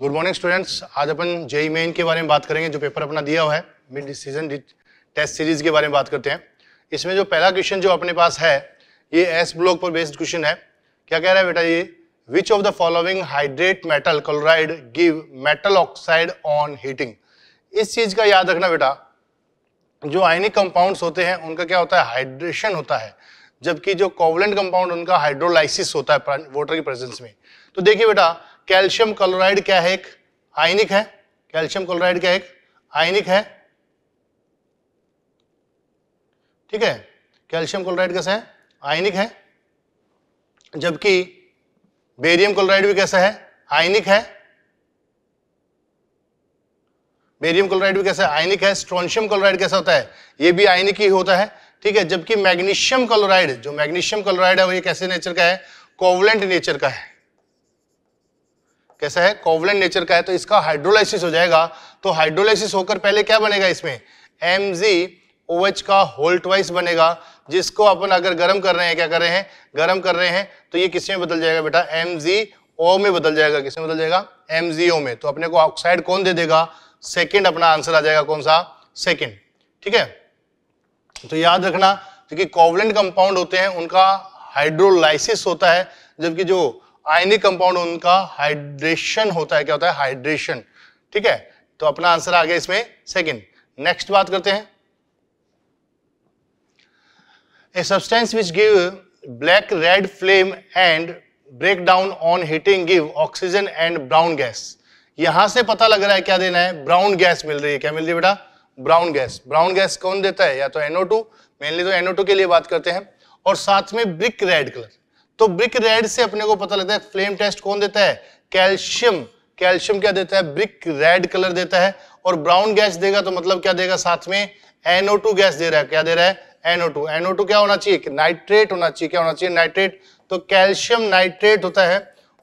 Good morning students आज अपन JEE main e के बारे में बात करेंगे जो पेपर अपना दिया हुआ है मिड डिसीजन टेस्ट सीरीज के बारे में बात करते हैं इसमें जो पहला क्वेश्चन जो अपने पास है ये एस ब्लॉक पर बेस्ड क्वेश्चन है क्या कह रहा है बेटा ये which of the following hydrate metal chloride give metal oxide on heating इस चीज का याद रखना बेटा जो आयनिक कंपाउंड्स होते हैं उनका क्या होता है हाइड्रेशन होता है जबकि जो कोवलेंट कंपाउंड उनका हाइड्रोलाइसिस होता है वाटर की प्रेजेंस में तो देखिए बेटा कैल्शियम क्लोराइड क्या है एक आयनिक है कैल्शियम क्लोराइड क्या एक आयनिक है ठीक है कैल्शियम क्लोराइड कैसा है आयनिक है जबकि बेरियम क्लोराइड भी कैसा है आयनिक है बेरियम क्लोराइड भी कैसा है आयनिक है स्ट्रोनशियम क्लोराइड कैसा होता है ये भी आयनिक ही होता है ठीक है जबकि मैग्नीशियम क्लोराइड जो मैग्नीशियम क्लोराइड है वो ये कैसे नेचर का है कोवलेंट नेचर का है कैसा है कोवलेंट नेचर का है तो इसका हाइड्रोलाइसिस हो जाएगा तो हाइड्रोलाइसिस होकर पहले क्या बनेगा इसमें एम जी OH का होल ट्वाइस बनेगा जिसको अपन अगर गर्म कर रहे हैं क्या कर रहे हैं गर्म कर रहे हैं तो ये किस में बदल जाएगा बेटा एम जी ओ में बदल जाएगा किस में बदल जाएगा एम जी ओ में तो अपने को ऑक्साइड कौन दे देगा सेकेंड अपना आंसर आ जाएगा कौन सा सेकेंड ठीक है तो याद रखना क्योंकि कोवलेंट कंपाउंड होते हैं उनका हाइड्रोलाइसिस होता है जबकि जो आयनिक कंपाउंड उनका हाइड्रेशन होता है क्या होता है हाइड्रेशन ठीक है तो अपना आंसर आ गया इसमें सेकंड नेक्स्ट बात करते हैं a substance which give black red flame and break down on heating give oxygen and brown gas यहां से पता लग रहा है क्या देना है ब्राउन गैस मिल रही है क्या मिल रही है बेटा ब्राउन गैस ब्राउन गैस कौन देता है या तो NO2 मेनली तो NO2 के लिए बात करते हैं और साथ में ब्रिक रेड कलर तो ब्रिक रेड से अपने को पता लगता है फ्लेम टेस्ट कौन देता है कैल्शियम कैल्शियम क्या देता है ब्रिक रेड कलर देता है और ब्राउन गैस देगा तो मतलब क्या देगा साथ में NO2 गैस दे रहा है क्या दे रहा है एनओ NO2 NO2 क्या होना चाहिए नाइट्रेट होना चाहिए क्या होना चाहिए नाइट्रेट तो कैल्शियम नाइट्रेट होता है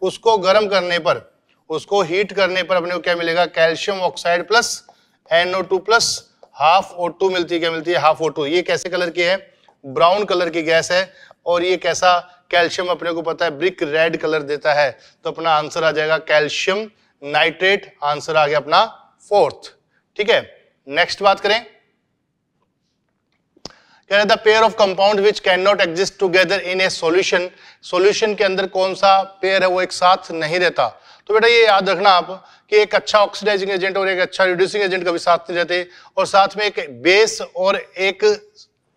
उसको गर्म करने पर उसको हीट करने पर अपने को क्या मिलेगा calcium oxide plus NO2 plus half O2 मिलती है क्या मिलती है हाफ O2 ये कैसे कलर की है ब्राउन कलर की गैस है और ये कैसा कैल्शियम अपने को पता है ब्रिक रेड कलर देता है तो अपना आंसर आ जाएगा कैल्शियम नाइट्रेट आंसर आ गया अपना फोर्थ ठीक है नेक्स्ट बात करें कह रहे the pair of compound which can not exist together in a solution solution के अंदर कौन सा पेयर है वो एक साथ नहीं रहता तो बेटा ये याद रखना आप कि एक अच्छा ऑक्सीडाइजिंग एजेंट और एक अच्छा रिड्यूसिंग एजेंट कभी साथ नहीं रहते और साथ में एक बेस और एक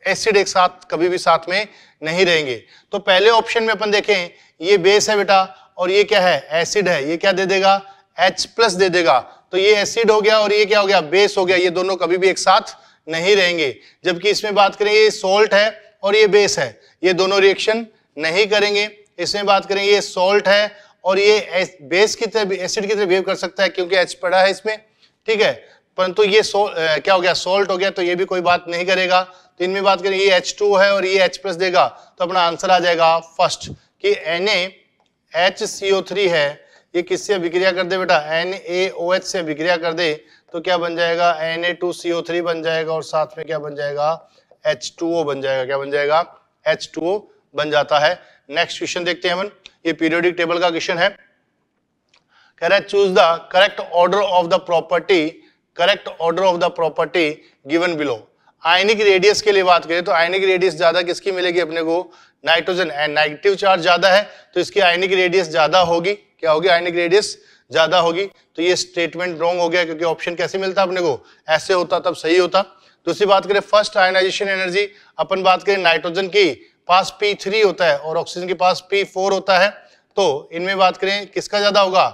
एसिड एक साथ कभी भी साथ में नहीं रहेंगे तो पहले ऑप्शन में अपन देखें ये बेस है बेटा और ये क्या है एसिड है ये क्या दे देगा H प्लस दे देगा तो ये एसिड हो गया और ये क्या हो गया बेस हो गया ये दोनों कभी भी एक साथ नहीं रहेंगे जबकि इसमें बात करें ये सोल्ट है और ये बेस है ये दोनों रिएक्शन नहीं करेंगे इसमें बात करें ये सोल्ट है और ये बेस की तरह एसिड की तरह बिहेव कर सकता है क्योंकि एच पड़ा है इसमें ठीक है परंतु ये सो, आ, क्या हो गया सोल्ट हो गया तो ये भी कोई बात नहीं करेगा तो इनमें बात करें ये एच टू है और ये एच प्लस देगा तो अपना आंसर आ जाएगा फर्स्ट कि एन एच थ्री है ये किससे अभिक्रिया कर दे बेटा एच से अभिक्रिया कर दे तो क्या बन जाएगा एन ए टू थ्री बन जाएगा और साथ में क्या बन जाएगा एच टू ओ बन जाएगा क्या बन जाएगा एच टू ओ बन जाता है नेक्स्ट क्वेश्चन देखते हैं हम ये पीरियोडिक टेबल का क्वेश्चन है कह रहा है choose the correct order of the property correct order of the property given below ionic radius के लिए बात करें तो आयनिक रेडियस ज्यादा किसकी मिलेगी अपने को नाइट्रोजन एंड नेगेटिव चार्ज ज्यादा है तो इसकी आयनिक रेडियस ज्यादा होगी क्या होगी आयनिक रेडियस ज्यादा होगी तो ये स्टेटमेंट रॉन्ग हो गया क्योंकि ऑप्शन कैसे मिलता अपने को ऐसे होता तब सही होता दूसरी बात करें फर्स्ट आयनाइजेशन एनर्जी अपन बात करें नाइट्रोजन की पास P3 होता है और ऑक्सीजन के पास P4 होता है तो इनमें बात करें किसका ज्यादा होगा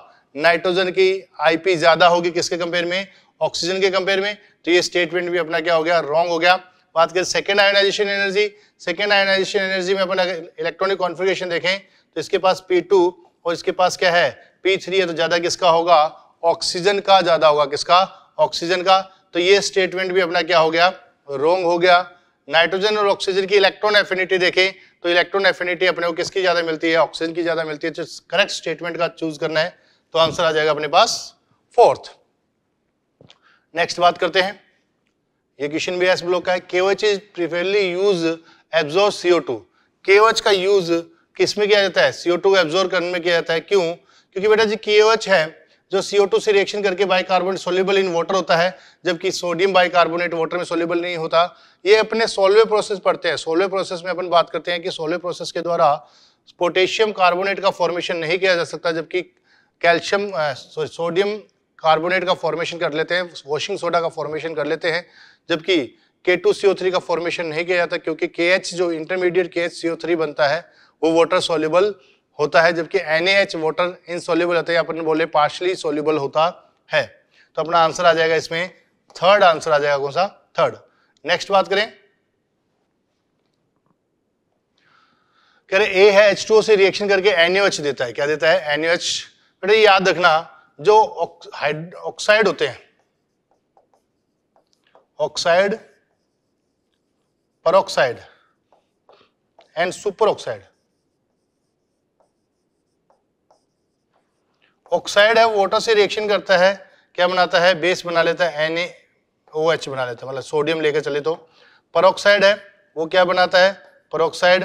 नाइट्रोजन की आईपी ज्यादा होगी किसके कंपेयर में ऑक्सीजन के कंपेयर में तो ये स्टेटमेंट भी अपना क्या हो गया रॉन्ग हो गया बात करें second ionization energy second ionization energy में अपन इलेक्ट्रॉनिक कॉन्फ़िगरेशन देखें तो इसके पास P2 और इसके पास क्या है P3 है तो ज़्यादा किसका होगा ऑक्सीजन का ज़्यादा होगा किसका ऑक्सीजन का तो ये स्टेटमेंट भी अपना क्या हो गया रोंग हो गया नाइट्रोजन और ऑक्सीजन की इलेक्ट्रॉन एफिनिटी देखें तो इलेक्ट्रॉन एफिनिटी अपने को किसकी ज़्यादा मिलती है ऑक्सीजन की ज़्यादा मिलती है तो करेक्ट स्टेटमेंट का चूज करना है तो आंसर आ जाएगा अपने पास फोर्थ नेक्स्ट बात करते हैं ये क्वेश्चन भी एस ब्लॉक का है KOH is preferably use absorb CO two KOH का यूज किस में किया जाता है सीओ टू एब्जॉर्व करने में किया जाता है क्यों क्योंकि बेटा जी केओएच है जो सीओ टू से रिएक्शन करके बाइकार्बोनेट सोल्यूबल इन वाटर होता है जबकि सोडियम बाइकार्बोनेट वाटर में सोल्यूबल नहीं होता ये अपने सोलवे प्रोसेस पढ़ते हैं सोलवे प्रोसेस में अपन बात करते हैं कि सोलवे प्रोसेस के द्वारा पोटेशियम कार्बोनेट का फॉर्मेशन नहीं किया जा सकता जबकि कैल्शियम सॉरी सोडियम कार्बोनेट का फॉर्मेशन कर लेते हैं वॉशिंग सोडा का फॉर्मेशन कर लेते हैं जबकि के टू थ्री का फॉर्मेशन नहीं किया जाता क्योंकि के एच जो इंटरमीडिएट के एच थ्री बनता है वो वाटर सोल्यूबल होता है जबकि एच वाटर इनसोल्यूबल होता है अपन बोले पार्शली सोल्यूबल होता है तो अपना आंसर आ जाएगा इसमें थर्ड आंसर आ जाएगा कौन सा थर्ड नेक्स्ट बात करें कह रहे ए है एच टू से रिएक्शन करके NaOH देता है क्या देता है NaOH बेटा याद रखना जो ऑक्साइड होते हैं oxide peroxide and super oxide oxide है वाटर से रिएक्शन करता है क्या बनाता है बेस बना लेता है एन OH बना लेता है मतलब सोडियम लेकर चले तो परोक्साइड है वो क्या बनाता है peroxide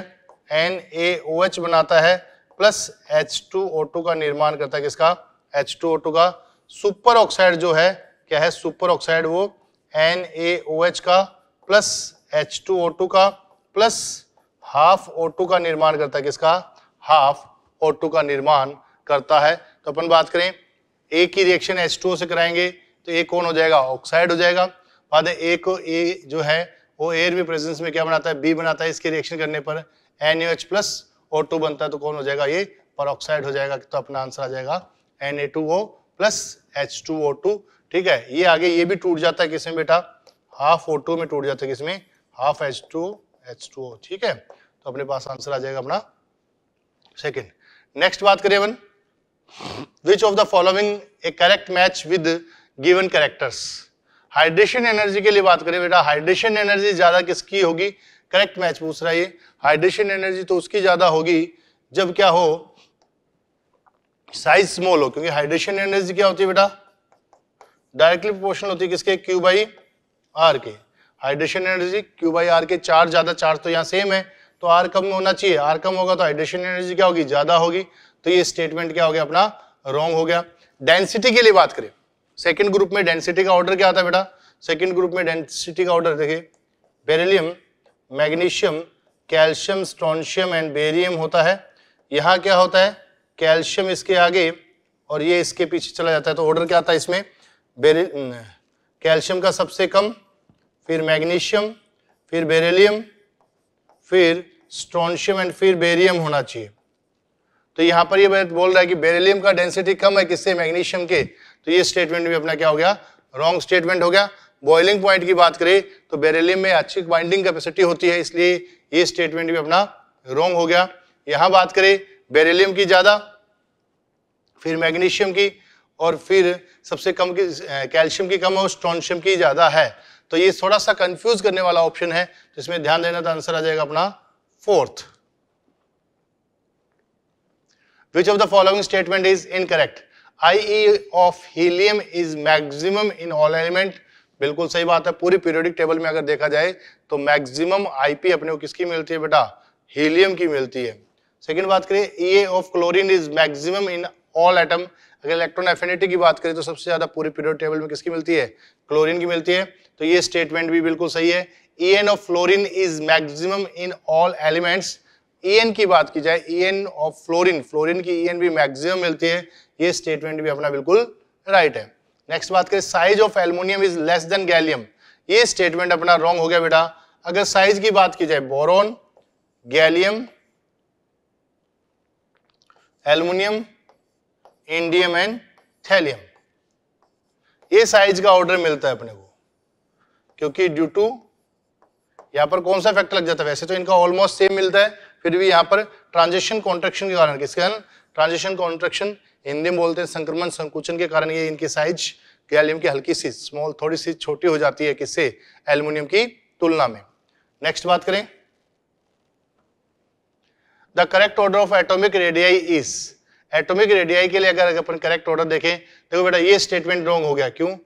N A O H बनाता है plus H two O two का निर्माण करता है किसका एच टू ओ टू का सुपर ऑक्साइड जो है क्या है सुपर ऑक्साइड वो एन ए ओ एच का plus H two O two का प्लस हाफ ओ टू का निर्माण करता है किसका हाफ ओ टू का निर्माण करता है तो अपन बात करें ए की रिएक्शन एच टू से कराएंगे तो ए कौन हो जाएगा ऑक्साइड हो जाएगा बाद ए को ए जो है वो एयर भी प्रेजेंस में क्या बनाता है बी बनाता है इसके रिएक्शन करने पर N U H plus O two बनता है तो कौन हो जाएगा ये पर ऑक्साइड हो जाएगा तो अपना आंसर आ जाएगा Na2O प्लस H2O2 ठीक है ये आगे ये भी टूट जाता है किसमें बेटा हाफ O2 में टूट जाता है किसमें half H two two O ठीक है तो अपने पास आंसर आ जाएगा अपना सेकेंड नेक्स्ट बात करें अपन which of the following a correct match with given characters hydration energy के लिए बात करें बेटा हाइड्रेशन एनर्जी ज्यादा किसकी होगी करेक्ट मैच पूछ रहा है ये हाइड्रेशन एनर्जी तो उसकी ज्यादा होगी जब क्या हो साइज स्मॉल हो क्योंकि हाइड्रेशन एनर्जी क्या होती है बेटा डायरेक्टली प्रोपोर्शनल होती है किसके क्यू बाई आर के hydration energy Q by R के चार ज्यादा चार तो यहाँ सेम है तो आर कम होना चाहिए आर कम होगा तो हाइड्रेशन एनर्जी क्या होगी ज्यादा होगी तो ये स्टेटमेंट क्या हो गया अपना रॉन्ग हो गया डेंसिटी के लिए बात करें सेकेंड ग्रुप में डेंसिटी का ऑर्डर क्या आता है बेटा सेकेंड ग्रुप में डेंसिटी का ऑर्डर देखिए beryllium magnesium calcium strontium and barium होता है यहाँ क्या होता है कैल्शियम इसके आगे और ये इसके पीछे चला जाता है तो ऑर्डर क्या आता है इसमें कैल्शियम का सबसे कम फिर मैग्नीशियम फिर बेरेलियम फिर स्ट्रॉनशियम एंड फिर बेरियम होना चाहिए तो यहाँ पर ये बोल रहा है कि बेरेलियम का डेंसिटी कम है किससे मैग्नीशियम के तो ये स्टेटमेंट भी अपना क्या हो गया रॉन्ग स्टेटमेंट हो गया बॉइलिंग पॉइंट की बात करें तो बेरेलियम में अच्छी बाइंडिंग कैपेसिटी होती है इसलिए ये स्टेटमेंट भी अपना रॉन्ग हो गया यहाँ बात करें बेरेलियम की ज़्यादा फिर मैग्नीशियम की और फिर सबसे कम की कैल्शियम की कम है और स्ट्रॉनशियम की ज़्यादा है तो ये थोड़ा सा कंफ्यूज करने वाला ऑप्शन है जिसमें ध्यान देना तो आंसर आ जाएगा अपना fourth which of the following statement is is incorrect ie of helium is maximum in all element बिल्कुल सही बात है पूरी पीरियोडिक टेबल में अगर देखा जाए तो मैक्सिमम आईपी अपने को किसकी मिलती है बेटा हीलियम की मिलती है सेकंड बात करें E of chlorine is maximum in all atom अगर इलेक्ट्रॉन एफिनिटी की बात करें तो सबसे ज्यादा पूरे पीरियड टेबल में किसकी मिलती है क्लोरीन की मिलती है तो ये स्टेटमेंट भी बिल्कुल सही है E N of fluorine is maximum in all elements E N की बात की जाए E N of fluorine fluorine की ई एन भी मैक्सिमम मिलती है ये स्टेटमेंट भी अपना बिल्कुल राइट है नेक्स्ट बात करें size of aluminium is less than gallium ये स्टेटमेंट अपना रॉन्ग हो गया बेटा अगर साइज की बात की जाए boron gallium aluminium indium and thallium ये साइज का ऑर्डर मिलता है अपने को क्योंकि ड्यू टू यहाँ पर कौन सा फैक्टर लग जाता है वैसे तो इनका ऑलमोस्ट सेम मिलता है फिर भी यहाँ पर ट्रांजेक्शन कॉन्ट्रेक्शन के कारण किसके कारण ट्रांजेक्शन कॉन्ट्रेक्शन हिंदी में बोलते हैं संक्रमण संकुचन के कारण ये इनकी साइज गैलियम की हल्की सी स्मॉल थोड़ी सी छोटी हो जाती है किससे एल्यूमिनियम की तुलना में नेक्स्ट बात करें the correct order of atomic radii is atomic radii के लिए अगर अपन करेक्ट ऑर्डर देखें देखो बेटा ये स्टेटमेंट रॉन्ग हो गया क्यों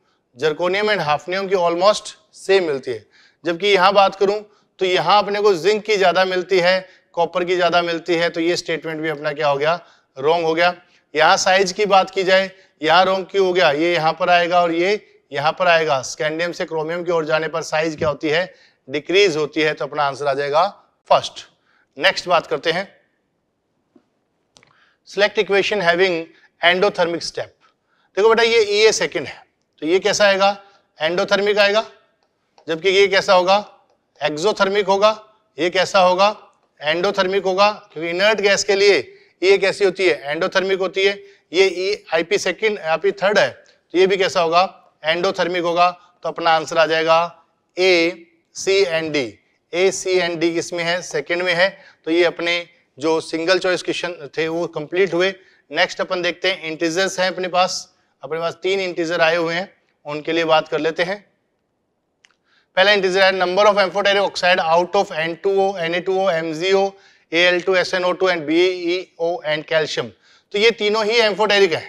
जर्कोनियम एंड हाफनियम की ऑलमोस्ट सेम मिलती है जबकि यहाँ बात करूं तो यहाँ अपने को जिंक की ज्यादा मिलती है कॉपर की ज्यादा मिलती है तो ये स्टेटमेंट भी अपना क्या हो गया रॉन्ग हो गया यहाँ साइज की बात की जाए यहाँ रॉन्ग क्यों हो गया ये यहाँ पर आएगा और ये यहाँ पर आएगा स्कैंडियम से क्रोमियम की ओर जाने पर साइज क्या होती है डिक्रीज होती है तो अपना आंसर आ जाएगा फर्स्ट नेक्स्ट बात करते हैं select equation having endothermic step देखो बेटा ये ई ए सेकेंड है तो ये कैसा आएगा एंडोथर्मिक आएगा जबकि ये कैसा होगा एक्सोथर्मिक होगा ये कैसा होगा एंडोथर्मिक होगा क्योंकि इनर्ट गैस के लिए ये कैसी होती है एंडोथर्मिक होती है ये E I P second I P third है तो ये भी कैसा होगा एंडोथर्मिक होगा तो अपना आंसर आ जाएगा A C and D A C and D इसमें है सेकेंड में है तो ये अपने जो सिंगल चॉइस क्वेश्चन थे वो कंप्लीट हुए नेक्स्ट अपन देखते हैं इंटीजर्स हैं अपने पास अपने पास तीन इंटीजर आए हुए हैं उनके लिए बात कर लेते हैं पहला इंटीजर है number of amphoteric oxide out of N two O N A two O M G O A L two S N O two and B O and calcium तो ये तीनों ही एम्फोटेरिक है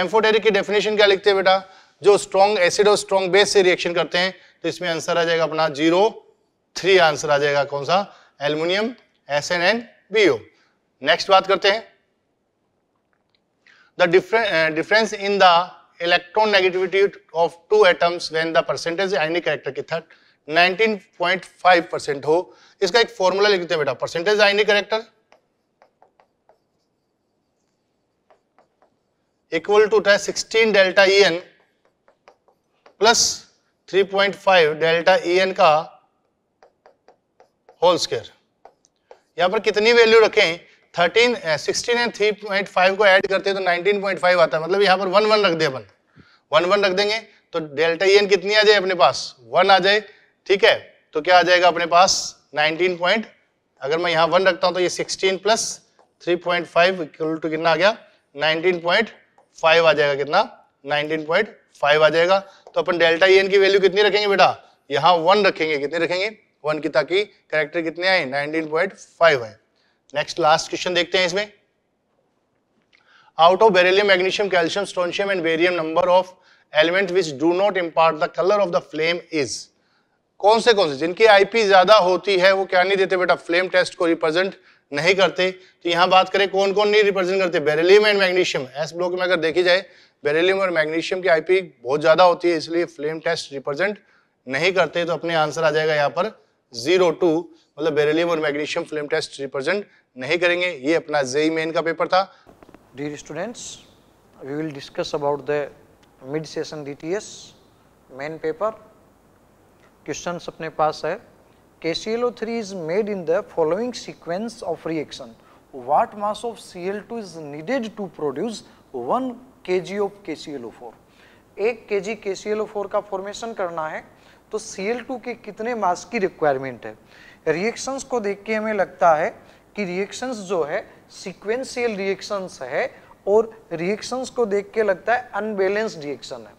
एम्फोटेरिक की definition क्या लिखते हैं बेटा जो स्ट्रॉन्ग एसिड और स्ट्रॉन्ग बेस से रिएक्शन करते हैं तो इसमें आंसर आ जाएगा अपना जीरो थ्री आंसर आ जाएगा कौन सा aluminium S N N B O next बात करते हैं the difference in the electron negativity of two atoms atoms the percentage ionic ionic की थर्ड 19.5 परसेंट हो इसका एक फॉर्मूला लिखते हैं बेटा percentage ionic character equal to होता है 16 delta E N plus 3.5 delta E N का होल स्केयर यहाँ पर कितनी वैल्यू रखें thirteen sixteen and three point five को ऐड करते हैं तो नाइनटीन पॉइंट फाइव आता है मतलब यहाँ पर वन वन रख दे अपन वन वन रख देंगे तो डेल्टा ई एन कितनी आ जाए अपने पास वन आ जाए ठीक है तो क्या आ जाएगा अपने पास नाइनटीन पॉइंट अगर मैं यहाँ वन रखता हूँ तो ये sixteen plus three point five equal to कितना आ गया नाइनटीन पॉइंट फाइव आ जाएगा कितना नाइनटीन पॉइंट फाइव आ जाएगा तो अपन डेल्टा ई एन की वैल्यू कितनी रखेंगे बेटा यहाँ वन रखेंगे कितनी रखेंगे वन गीता की करेक्टर कितने आए 19.5 है नेक्स्ट लास्ट क्वेश्चन देखते हैं इसमें out of beryllium magnesium calcium strontium and barium number of element which do not impart the colour of the flame is कौन से कौन से जिनकी आईपी ज्यादा होती है वो क्या नहीं देते बेटा फ्लेम टेस्ट को रिप्रेजेंट नहीं करते तो यहां बात करें कौन कौन नहीं रिप्रेजेंट करते beryllium and magnesium S block में अगर देखी जाए बेरेलियम और मैग्नीशियम की आईपी बहुत ज्यादा होती है इसलिए फ्लेम टेस्ट रिप्रेजेंट नहीं करते तो अपने आंसर आ जाएगा यहाँ पर जीरो टू मतलब बेरेलियम और मैग्नीशियम फिल्म टेस्ट रिप्रेजेंट नहीं करेंगे ये अपना जेई मेन का पेपर था dear students we will discuss about the mid session DTS main paper question अपने पास है K C L O three is made in the following of reaction what mass of C L two is needed to produce one K G of K C L O four एक K G K C L O four का formation करना है तो सी L to के कितने मास की requirement है reactions को देख के हमें लगता है कि रिएक्शंस जो है सिक्वेंशियल रिएक्शंस है और रिएक्शंस को देख के लगता है अनबैलेंस रिएक्शन है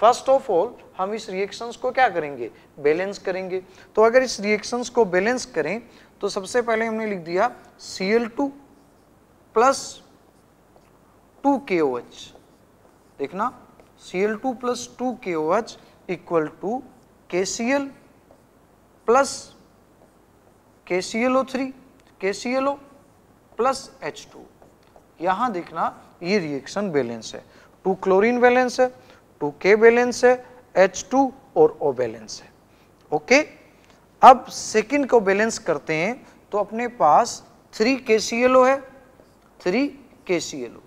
फर्स्ट ऑफ ऑल हम इस रिएक्शंस को क्या करेंगे बैलेंस करेंगे तो अगर इस रिएक्शंस को बैलेंस करें तो सबसे पहले हमने लिख दिया C L two plus two K O H देखना Cl2 plus 2 KOH equal to KCl plus KClO3 KClO plus H two यहाँ देखना ये रिएक्शन बैलेंस है टू क्लोरीन बैलेंस है टू के बैलेंस है एच टू और ओ बैलेंस है okay अब सेकंड को बैलेंस करते हैं तो अपने पास थ्री के सी एल ओ है थ्री के सी एल ओ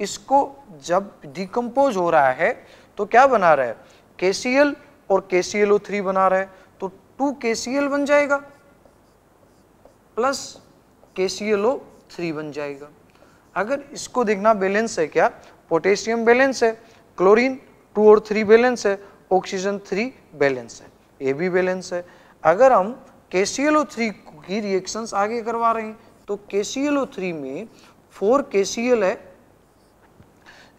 इसको जब डिकम्पोज हो रहा है तो क्या बना रहा है के और के थ्री बना रहा है तो टू के बन जाएगा प्लस के थ्री बन जाएगा अगर इसको देखना बैलेंस है क्या पोटेशियम बैलेंस है क्लोरीन टू और थ्री बैलेंस है ऑक्सीजन थ्री बैलेंस है ये भी बैलेंस है अगर हम के थ्री की रिएक्शंस आगे करवा रहे हैं तो के थ्री में फोर के है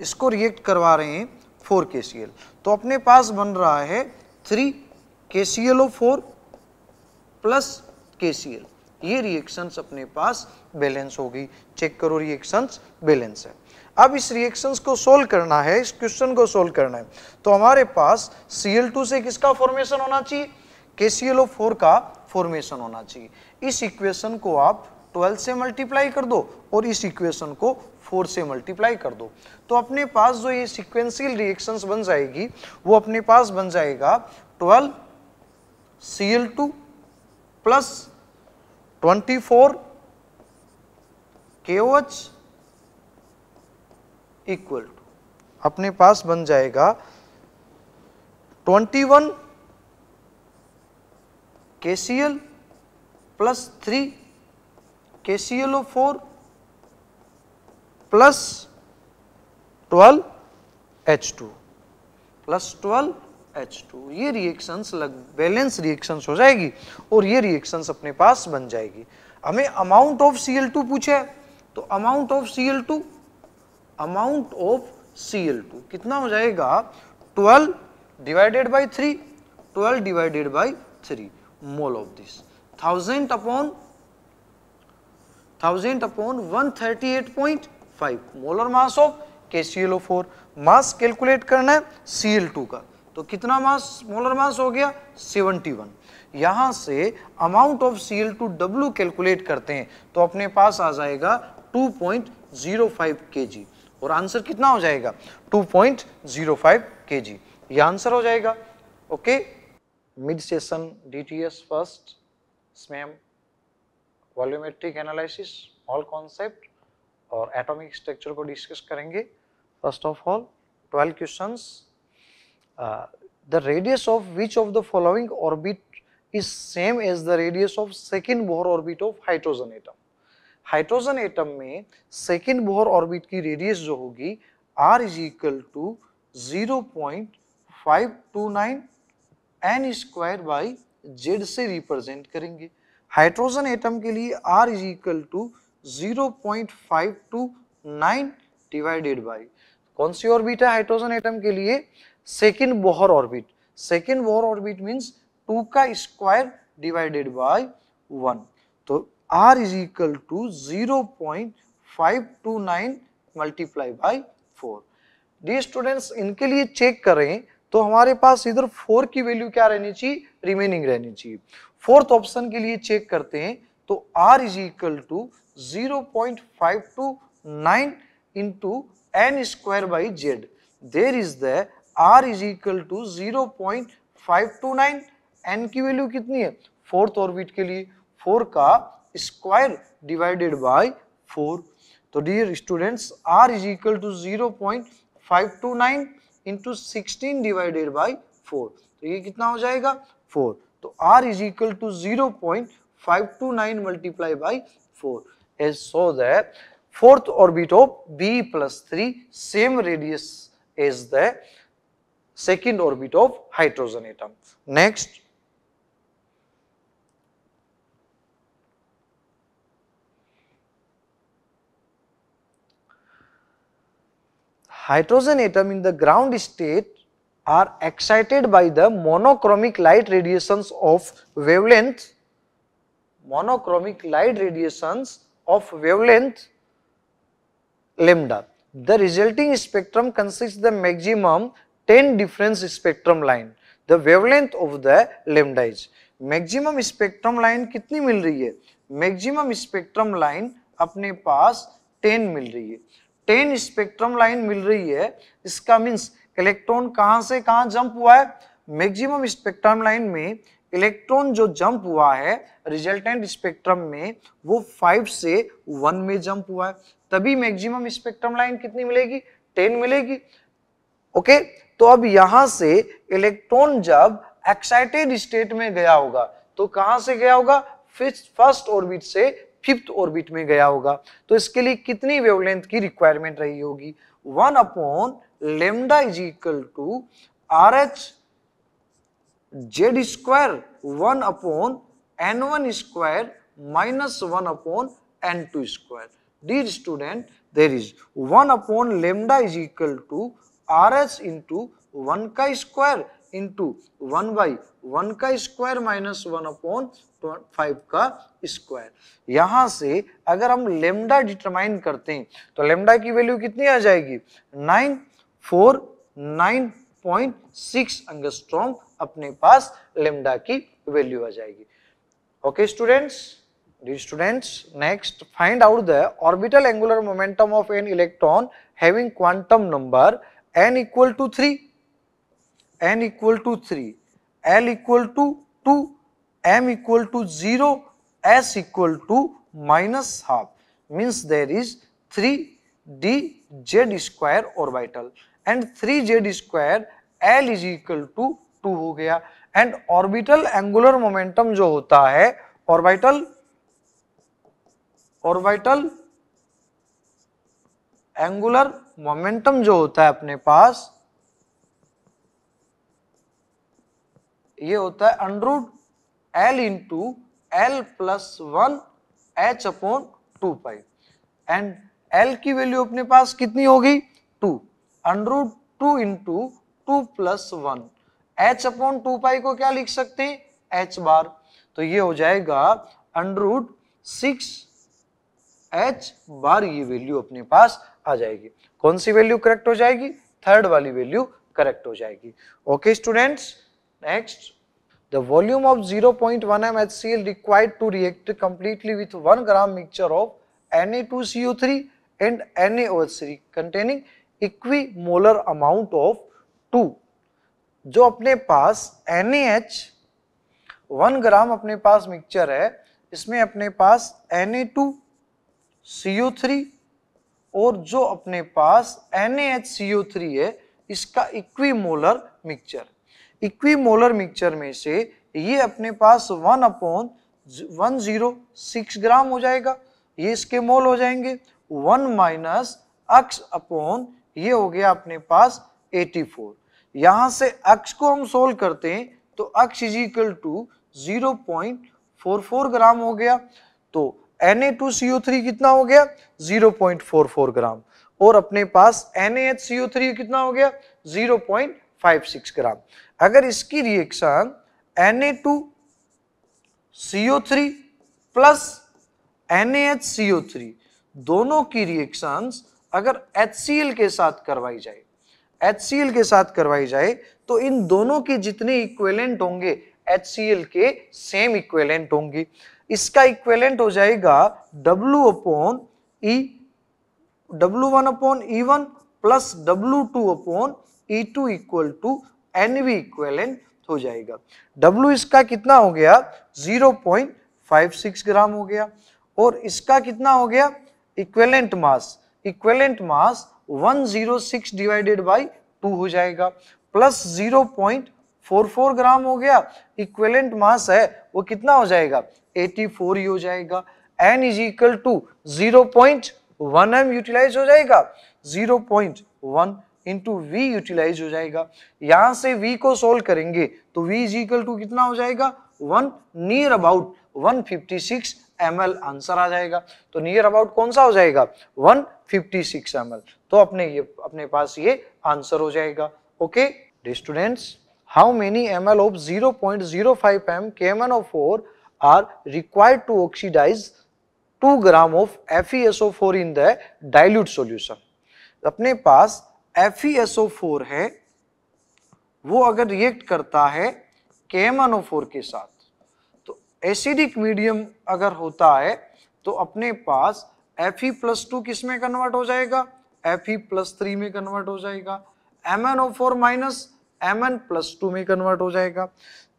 इसको रिएक्ट करवा रहे हैं फोर के सी एल तो अपने पास बन रहा है three K C L O four plus K C L ये रिएक्शंस अपने पास बैलेंस होगी चेक करो रिएक्शंस बैलेंस है अब इस रिएक्शंस को सोल्व करना है इस क्वेश्चन को सोल्व करना है तो हमारे पास Cl2 से किसका फॉर्मेशन होना चाहिए KClO4 का फॉर्मेशन होना चाहिए इस इक्वेशन को आप 12 से मल्टीप्लाई कर दो और इस इक्वेशन को फोर से मल्टीप्लाई कर दो तो अपने पास जो ये सिक्वेंशियल रिएक्शन बन जाएगी वो अपने पास बन जाएगा twelve C L two plus twenty four K O H equal to अपने पास बन जाएगा ट्वेंटी वन के C L plus three K C L O four plus twelve H two plus twelve H two ये reaction लग balance reaction हो जाएगी और ये रिएक्शन अपने पास बन जाएगी हमें amount of C L two पूछे तो amount of C L two amount of C L two कितना हो जाएगा twelve divided by three twelve divided by three mole of this thousand upon thousand upon one thirty eight point five molar mass of K C L O four mass calculate करना है सी L to का तो कितना mass molar mass हो गया seventy one यहाँ से amount of C L two W calculate करते हैं तो अपने पास आ जाएगा टू पॉइंट जीरो फाइव के जी और आंसर कितना हो जाएगा टू पॉइंट जीरो फाइव के जी यह आंसर हो जाएगा okay mid session D T S first स्मैम वॉल्यूमेट्रिक एनालिसिस ऑल कॉन्सेप्ट और एटॉमिक स्ट्रक्चर को डिस्कस करेंगे first of all twelve question the radius of which of the following orbit is same as the radius of second Bohr orbit of hydrogen atom hydrogen atom में second Bohr orbit की radius जो होगी R is equal to zero point five two nine N square by Z से represent करेंगे hydrogen atom के लिए R is equal to 0.529 divided by कौन सी ऑर्बिट है हाइड्रोजन एटम के लिए second Bohr orbit second Bohr orbit means two का स्क्वायर डिवाइडेड बाय वन तो R is equal to zero point five two nine multiply by four dear students इनके लिए check करें तो हमारे पास इधर फोर की वैल्यू क्या रहनी चाहिए रिमेनिंग रहनी चाहिए फोर्थ ऑप्शन के लिए चेक करते हैं तो R is equal to zero point five two nine into N square by Z there is the R is equal to zero point five two nine N की value कितनी है fourth orbit के लिए four का square divided by four तो dear students R is equal to zero point five two nine into sixteen divided by four तो ये कितना हो जाएगा फोर तो R is equal to zero point 529 multiplied by 4 is so that fourth orbit of B plus 3 same radius as the second orbit of hydrogen atom. Next. Hydrogen atom in the ground state are excited by the monochromatic light radiations of wavelength monochromic light radiations of wavelength lambda. The resulting spectrum consists the maximum 10 difference spectrum line. The wavelength of the lambda is. Maximum spectrum line kitni mil rahi hai? Maximum spectrum line apne paas 10 mil rahi hai. 10 spectrum line mil rahi hai, iska means electron kahan se kahan jump hua hai? Maximum spectrum line mein electron जो jump हुआ है resultant spectrum में वो five से one में jump हुआ है तभी मैक्सिमम स्पेक्ट्रम लाइन कितनी मिलेगी टेन मिलेगी ओके तो अब यहां से इलेक्ट्रॉन जब एक्साइटेड स्टेट में गया होगा तो कहां से गया होगा फर्स्ट ऑर्बिट से फिफ्थ ऑर्बिट में गया होगा तो इसके लिए कितनी वेवलेंथ की रिक्वायरमेंट रही होगी one upon lambda is equal to R H Z square one upon N one square minus one upon N two square student there is one 1 lambda is equal to R S into one का square into one by one का square minus one upon five का square यहां से अगर हम lambda determine करते हैं तो लेमडा की वैल्यू कितनी आ जाएगी nine four nine point six angstrom अपने पास लेमडा की वैल्यू आ जाएगी okay students students next find out the orbital angular momentum of an electron having quantum number N equal to three N equal to three L equal to two M equal to zero S equal to minus half means there is three D Z square orbital and three Z square L is equal to to हो गया and orbital angular momentum जो होता है orbital orbital angular momentum जो होता है अपने पास ये होता है under root L into L plus one H upon two pi and L की वैल्यू अपने पास कितनी होगी two under root two into two plus one H upon two pi को क्या लिख सकते हैं एच बार तो ये हो जाएगा अंडरूड सिक्स एच बार ये वैल्यू अपने पास आ जाएगी कौन सी वैल्यू करेक्ट हो जाएगी थर्ड वाली वैल्यू करेक्ट हो जाएगी okay students next the volume of zero point one M H C L required to react completely with one gram mixture of N A two C O three and N A O H three containing equimolar amount of two जो अपने पास N H one gram अपने पास mixture है इसमें अपने पास N A two C O three और जो अपने पास सी थ्री है इसका इक्वीमोलर मिक्सचर मोलर मिक्सचर में से ये अपने पास one upon one zero six gram हो जाएगा ये इसके मोल हो जाएंगे वन माइनस अक्स अपॉन ये हो गया अपने पास एटी फोर यहां से अक्ष को हम सोल्व करते हैं तो X is equal to zero point four four gram हो गया तो टू थ्री कितना हो गया zero point four four gram और अपने पास थ्री कितना हो गया zero point five six gram अगर इसकी reaction N A two three plus three दोनों की रिएक्शन अगर एच सी एल के साथ करवाई जाए एच के साथ करवाई जाए तो इन दोनों के जितने इक्वेलेंट होंगे एच के सेम इक्वेलेंट होंगे इसका इक्वेलेंट हो जाएगा W upon E W1 one upon E one plus W two upon E two equal to N V equivalent हो जाएगा W इसका कितना हो गया 0.56 ग्राम हो गया और इसका कितना हो गया equivalent mass equivalent mass 106 divided by two हो जाएगा प्लस 0.44 ग्राम हो गया इक्वेलेंट मास है वो कितना हो जाएगा 84 ही हो जाएगा N is equal to zero point one M utilise हो जाएगा zero point one into V utilise हो जाएगा यहां से वी को सोल्व करेंगे तो वी इज इक्वल टू कितना हो जाएगा one near about 156 M answer आ जाएगा तो नियर अबाउट कौन सा हो जाएगा 156 फिफ्टी तो अपने ये अपने पास ये आंसर हो जाएगा okay students how many ml are required to oxidise two gram of F E S O four in the dilute solution अपने पास फोर है वो अगर रिएक्ट करता है फोर के साथ एसिडिक मीडियम अगर होता है तो अपने पास एफ ई प्लस टू किस में कन्वर्ट हो जाएगा एफ ई प्लस थ्री में कन्वर्ट हो जाएगा M N O four minus M N plus two में कन्वर्ट हो जाएगा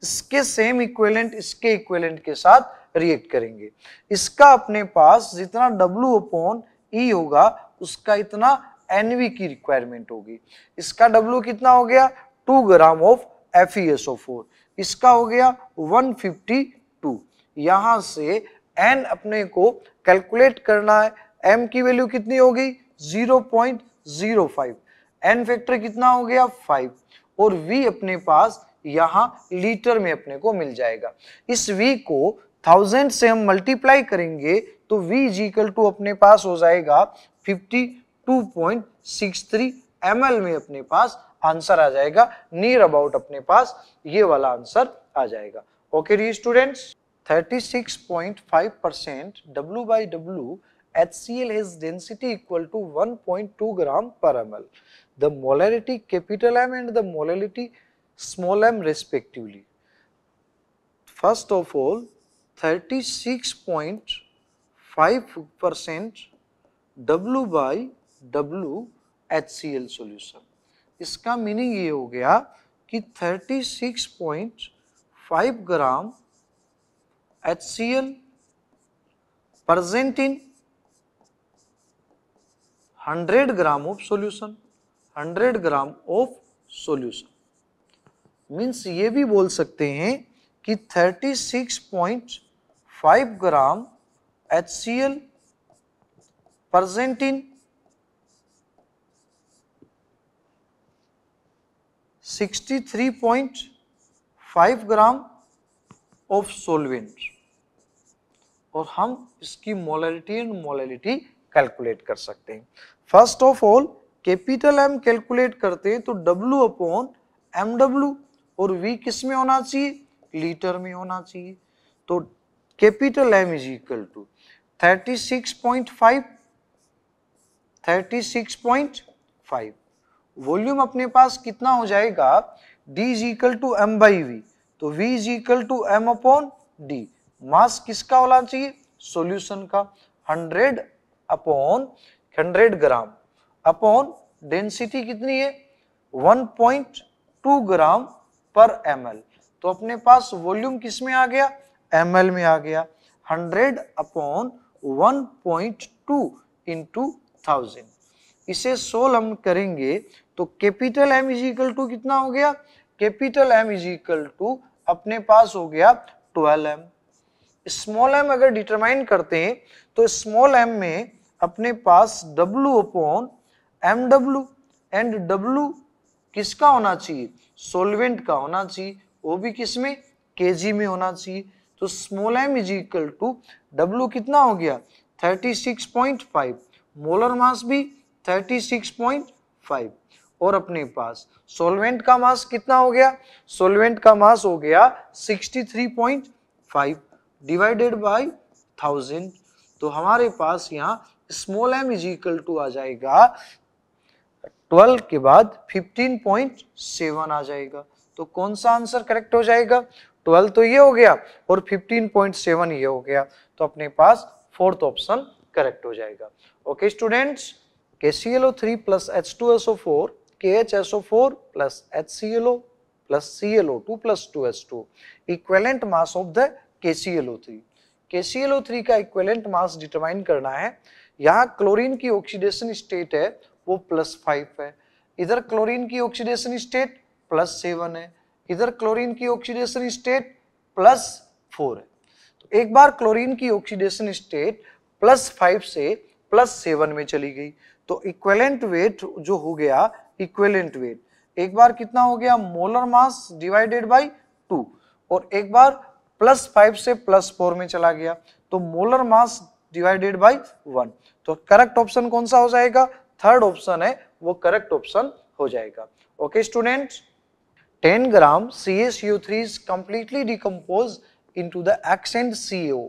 इसके सेम इक्वेलेंट इसके इक्वेलेंट के साथ रिएक्ट करेंगे इसका अपने पास जितना डब्ल्यू अपॉन ई होगा उसका इतना एनवी की रिक्वायरमेंट होगी इसका डब्ल्यू कितना हो गया two gram of F E S O four इसका हो गया 150 टू यहां से एन अपने को कैलकुलेट करना है एम की वैल्यू कितनी होगी zero point zero five N factor कितना हो गया फाइव और वी अपने पास यहां लीटर में अपने को मिल जाएगा इस वी को थाउजेंड से हम मल्टीप्लाई करेंगे तो वी इजिकल टू अपने पास हो जाएगा fifty two point six three M में अपने पास आंसर आ जाएगा नियर अबाउट अपने पास ये वाला आंसर आ जाएगा Okay, dear students, 36.5 percent W by W HCl has density equal to 1.2 gram per ml. The molarity capital M and the molarity small m respectively. First of all, 36.5 percent W by W HCl solution. इसका meaning ये हो गया कि 36.5 5 gram HCl present in 100 gram of solution 100 gram of solution means ये भी बोल सकते हैं कि 36.5 gram HCl present in 63.5 5 gram of solvent और हम इसकी मोलरिटी एंड मोलरिटी कैलकुलेट कर सकते हैं first of all capital M calculate करते हैं तो डब्ल्यू अपॉन एम डब्ल्यू और वी किस में होना चाहिए लीटर में होना चाहिए तो capital M is equal to thirty six point five thirty six point five volume अपने पास कितना हो जाएगा D is equal to M by V तो v is equal to M upon D mass किसका होना चाहिए सॉल्यूशन का 100 अपॉन 100 ग्राम अपॉन डेंसिटी कितनी है 1.2 ग्राम पर एम तो अपने पास वॉल्यूम किस में आ गया एम में आ गया 100 upon 1.2 point two into thousand इसे सोल्व हम करेंगे तो capital M is equal to कितना हो गया capital M is equal to अपने पास हो गया ट्वेल्व एम स्मॉल एम अगर डिटरमाइन करते हैं तो स्मॉल एम में अपने पास W upon M W and W किसका होना चाहिए सोलवेंट का होना चाहिए वो भी किस में के में होना चाहिए तो small M is equal to W कितना हो गया 36.5 मोलर मास भी 36.5 और अपने पास सोलवेंट का मास कितना हो गया सोलवेंट का मास हो गया 63.5 डिवाइडेड बाय थाउजेंड तो हमारे पास यहाँ small M is equal to आ जाएगा 12 के बाद 15.7 आ जाएगा तो कौन सा आंसर करेक्ट हो जाएगा 12 तो ये हो गया और 15.7 ये हो गया तो अपने पास फोर्थ ऑप्शन करेक्ट हो जाएगा okay students KClO3 plus H2SO4 KHSO4 plus HClO plus ClO2 plus 2H2 equivalent mass of the KClO3. KClO3 का equivalent mass determine करना है यहाँ क्लोरीन की ऑक्सीडेशन स्टेट है वो प्लस फाइव है इधर क्लोरीन की ऑक्सीडेशन स्टेट प्लस सेवन है इधर क्लोरीन की ऑक्सीडेशन स्टेट प्लस फोर है तो एक बार क्लोरीन की ऑक्सीडेशन स्टेट प्लस फाइव से प्लस सेवन में चली गई तो इक्वलेंट वेट जो हो गया इक्वेलेंट वेट एक बार कितना हो गया molar mass divided by two और एक बार प्लस फाइव से प्लस फोर में चला गया तो molar mass divided by one तो करेक्ट ऑप्शन कौन सा हो जाएगा थर्ड ऑप्शन है वो करेक्ट ऑप्शन हो जाएगा ओके स्टूडेंट्स 10 ग्राम C S U three is completely decompose into the X and C O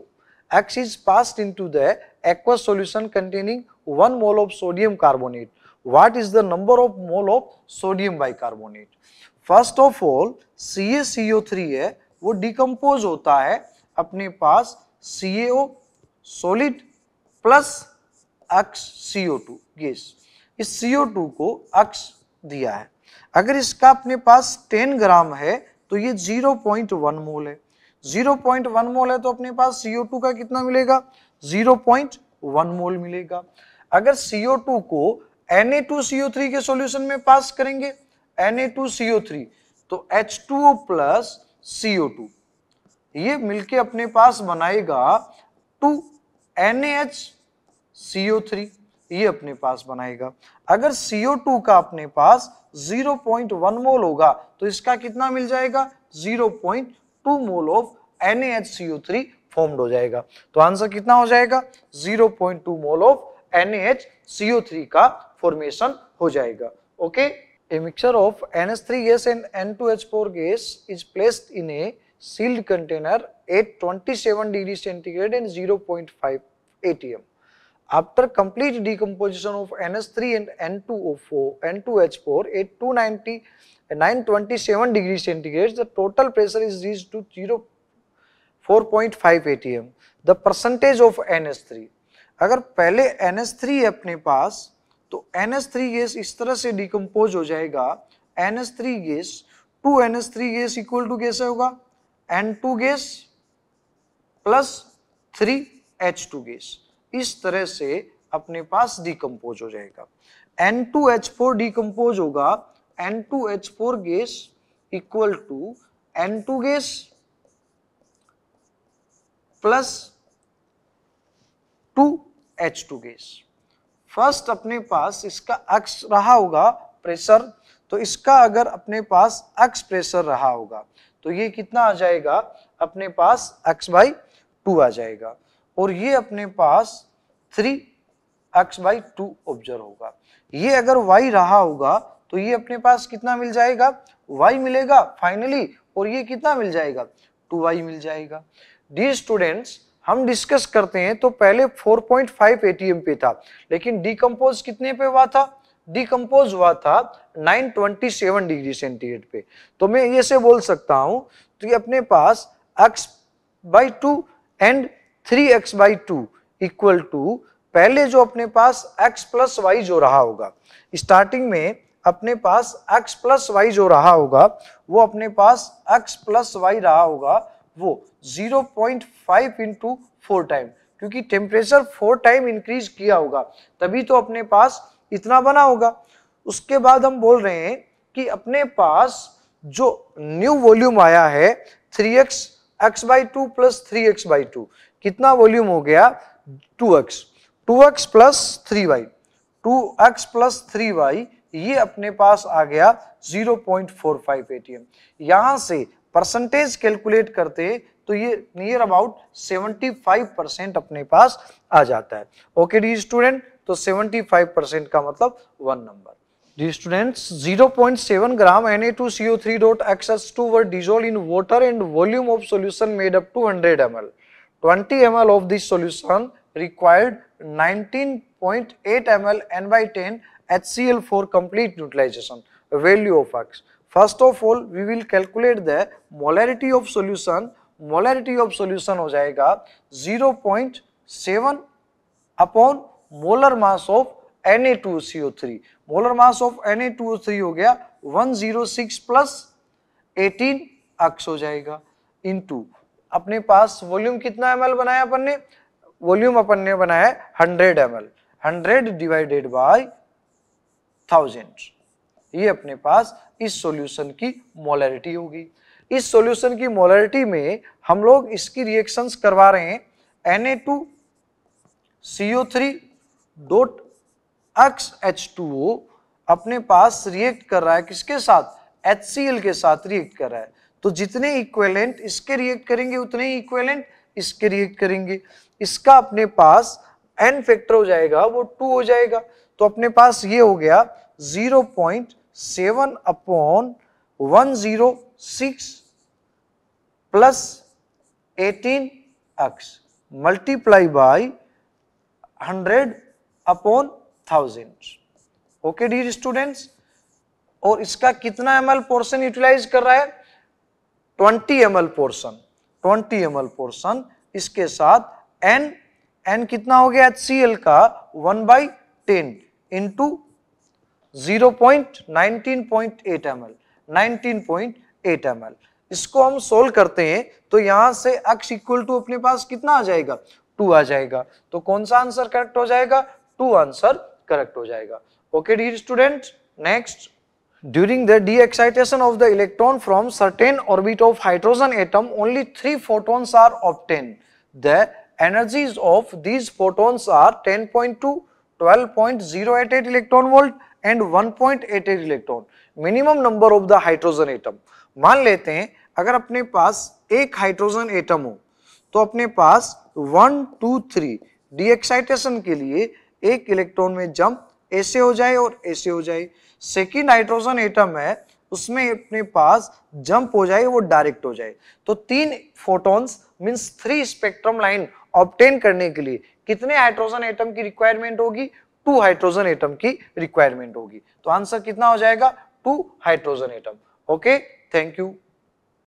X is pass into the aqueous solution containing one mole of sodium carbonate what is the number of mole of sodium bicarbonate? First of all CaCO3 है वो decompose होता है अपने पास CaO solid plus अक्स CO2 gas इस CO2 को अक्स दिया है अगर इसका अपने पास 10 ग्राम है तो ये 0.1 मोल है 0.1 मोल है तो अपने पास CO2 का कितना मिलेगा 0.1 मोल मिलेगा अगर CO2 को Na2CO3 के सॉल्यूशन में पास करेंगे Na2CO3 तो H2O प्लस CO2 ये मिलके अपने पास बनाएगा टू NaH CO3 ये अपने पास बनाएगा अगर CO2 का अपने पास 0.1 मोल होगा तो इसका कितना मिल जाएगा 0.2 मोल ऑफ NaHCO3 फॉर्मड हो जाएगा तो आंसर कितना हो जाएगा 0.2 मोल ऑफ NaHCO3 का फॉर्मेशन हो जाएगा okay a mixer of N S three gas and N two H four gas is placed in a sealed container at twenty seven degree centigrade and zero point five A T M after complete decomposition of N S three and N two O four N two H four at two ninety nine twenty seven degree centigrade the total pressure is rise to zero four point five A T M the percentage of N S three अगर पहले N S three अपने पास तो N S three gas इस तरह से decompose हो जाएगा N S three gas two N S three gas equal to कैसे होगा N two gas plus three H two gas इस तरह से अपने पास डिकम्पोज हो जाएगा N two H four decompose होगा N two H four gas equal to N two gas plus two H two gas first अपने पास इसका एक्स रहा होगा प्रेशर तो इसका अगर अपने पास एक्स प्रेशर रहा होगा तो ये कितना आ जाएगा अपने पास एक्स बाई टू आ जाएगा और ये अपने पास three X by two observe होगा ये अगर वाई रहा होगा तो ये अपने पास कितना मिल जाएगा वाई मिलेगा फाइनली और ये कितना मिल जाएगा टू वाई मिल जाएगा डी स्टूडेंट्स हम डिस्कस करते हैं तो पहले 4.5 एटीएम पे था लेकिन डीकम्पोज कितने पे हुआ था डीकम्पोज हुआ था 927 डिग्री सेंटीग्रेड पे तो मैं ये से बोल सकता हूं तो ये अपने पास x by two and three X by two equal to पहले जो अपने पास x प्लस वाई जो रहा होगा स्टार्टिंग में अपने पास x प्लस वाई जो रहा होगा वो अपने पास x प्लस वाई रहा होगा वो 0.5 point five into four time क्योंकि टेम्परेचर फोर टाइम इंक्रीज किया होगा तभी तो अपने पास इतना बना होगा उसके बाद हम बोल रहे हैं कि अपने पास जो न्यू वॉल्यूम आया है three X X by two plus three X by two कितना वॉल्यूम हो गया two X two X plus three Y two X plus three Y ये अपने पास आ गया 0.45 पॉइंट फोर फाइव एटीएम यहाँ से परसेंटेज कैलकुलेट करते तो ये नियर अबाउट 75 परसेंट अपने पास आ जाता है ओके डी स्टूडेंट तो 75 परसेंट का मतलब one number D students 0.7 gram N A two C O three dot X S two were dissolve in water and volume of solution made up to 100 M L twenty M of this solution required 19.8 point eight M L N by ten H C L four complete utilisation value of X first of all we will calculate the molarity of solution molarity of solution हो जाएगा 0.7 upon molar mass of Na2CO3 molar mass of Na2O3 हो गया 106 plus 18 अक्स हो जाएगा into अपने पास volume कितना M बनाया अपन ने वॉल्यूम अपन ने बनाया 100 M L hundred divided by thousand ये अपने पास इस सॉल्यूशन की मोलरिटी होगी इस सॉल्यूशन की मोलरिटी में हम लोग इसकी रिएक्शंस करवा रहे हैं N A two C O three dot X H two O अपने पास रिएक्ट कर रहा है किसके साथ एच सी एल के साथ रिएक्ट कर रहा है तो जितने इक्वेलेंट इसके रिएक्ट करेंगे उतने ही इक्वेलेंट इसके रिएक्ट करेंगे इसका अपने पास एन फैक्टर हो जाएगा वो टू हो जाएगा तो अपने पास ये हो गया zero point seven upon one zero six plus eighteen X multiply by hundred upon thousand okay the students और इसका कितना एम पोर्शन यूटिलाइज कर रहा है twenty M portion twenty M portion इसके साथ एन एन कितना हो गया एच का one by ten into 0.19.8 ml 19.8 ml इसको हम सोल्व करते हैं तो यहाँ से x इक्वल टू अपने पास कितना आ जाएगा टू आ जाएगा तो कौन सा आंसर करेक्ट हो जाएगा टू आंसर करेक्ट हो जाएगा okay the student next during the de-excitation of the electron from certain orbit of hydrogen atom only three photons are obtained the energies of these photons are 10.2 12.088 electron volt and 1.88 electron minimum number of the hydrogen atom मान लेते हैं अगर अपने पास एक hydrogen atom हो तो अपने पास वन टू थ्री डीएक्साइटेशन के लिए एक इलेक्ट्रॉन में जंप ऐसे हो जाए और ऐसे हो जाए सेकेंड हाइड्रोजन एटम है उसमें अपने पास जंप हो जाए वो डायरेक्ट हो जाए तो तीन photons means three spectrum line obtain करने के लिए कितने हाइड्रोजन एटम की रिक्वायरमेंट होगी टू हाइड्रोजन एटम की रिक्वायरमेंट होगी तो आंसर कितना हो जाएगा two hydrogen atom okay thank you